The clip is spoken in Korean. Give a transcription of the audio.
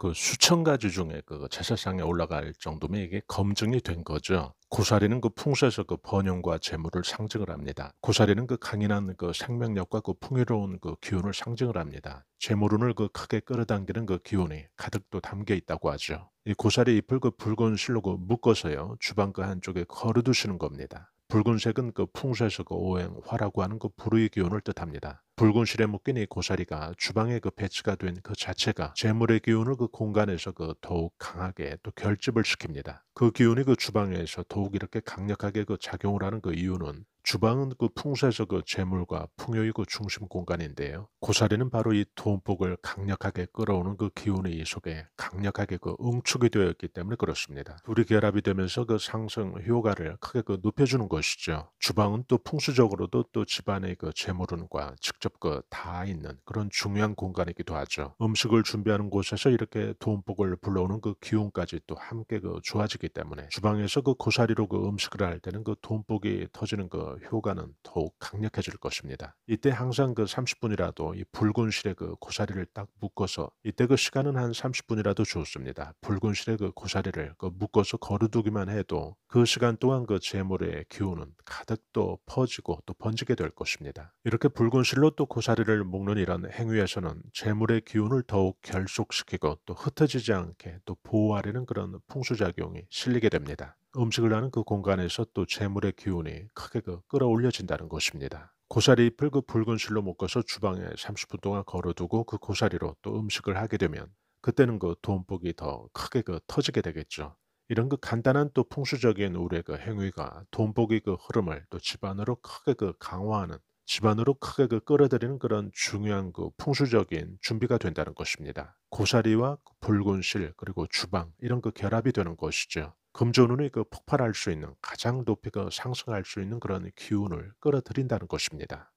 그 수천 가지 중에 그 제사상에 올라갈 정도면 이게 검증이 된 거죠. 고사리는 그 풍수에서 그 번영과 재물을 상징을 합니다. 고사리는 그 강인한 그 생명력과 그 풍요로운 그 기운을 상징을 합니다. 재물운을 그 크게 끌어당기는 그 기운이 가득 또 담겨 있다고 하죠. 이 고사리 잎을 그 붉은 실로 그 묶어서요 주방 그 한쪽에 걸어두시는 겁니다. 붉은색은 그 풍수에서 그 오행 화라고 하는 그 불의 기운을 뜻합니다. 붉은 실에 묶인 이 고사리가 주방의 그 배치가 된 그 자체가 재물의 기운을 그 공간에서 그 더욱 강하게 또 결집을 시킵니다. 그 기운이 그 주방에서 더욱 이렇게 강력하게 그 작용을 하는 그 이유는 주방은 그 풍수에서 그 재물과 풍요의 그 중심 공간인데요. 고사리는 바로 이 돈복을 강력하게 끌어오는 그기운의이 속에 강력하게 그 응축이 되었기 때문에 그렇습니다. 둘이 결합이 되면서 그 상승 효과를 크게 그 높여주는 것이죠. 주방은 또 풍수적으로도 또 집안의 그 재물운과 직접 접과다 그 있는 그런 중요한 공간이기도 하죠. 음식을 준비하는 곳에서 이렇게 돈복을 불러오는 그 기운까지 또 함께 그 좋아지기 때문에 주방에서 그 고사리로 그 음식을 할 때는 그 돈복이 터지는 그 효과는 더욱 강력해질 것입니다. 이때 항상 그 30분이라도 이 붉은 실에 그 고사리를 딱 묶어서 이때 그 시간은 한 30분이라도 좋습니다. 붉은 실에 그 고사리를 그 묶어서 거르두기만 해도 그 시간 동안 그 재물의 기운은 가득 또 퍼지고 또 번지게 될 것입니다. 이렇게 붉은 실로 또 고사리를 묶는 이런 행위에서는 재물의 기운을 더욱 결속시키고 또 흩어지지 않게 또 보호하려는 그런 풍수작용이 실리게 됩니다. 음식을 하는 그 공간에서 또 재물의 기운이 크게 그 끌어올려진다는 것입니다. 고사리 잎을 그 붉은 실로 묶어서 주방에 30분 동안 걸어두고 그 고사리로 또 음식을 하게 되면 그때는 그 돈복이 더 크게 그 터지게 되겠죠. 이런 그 간단한 또 풍수적인 우리그 행위가 돈복이그 흐름을 또 집안으로 크게 그 강화하는 집안으로 크게 그 끌어들이는 그런 중요한 그 풍수적인 준비가 된다는 것입니다. 고사리와 그붉은실 그리고 주방 이런 그 결합이 되는 것이죠. 금전운이 그 폭발할 수 있는 가장 높이 그 상승할 수 있는 그런 기운을 끌어들인다는 것입니다.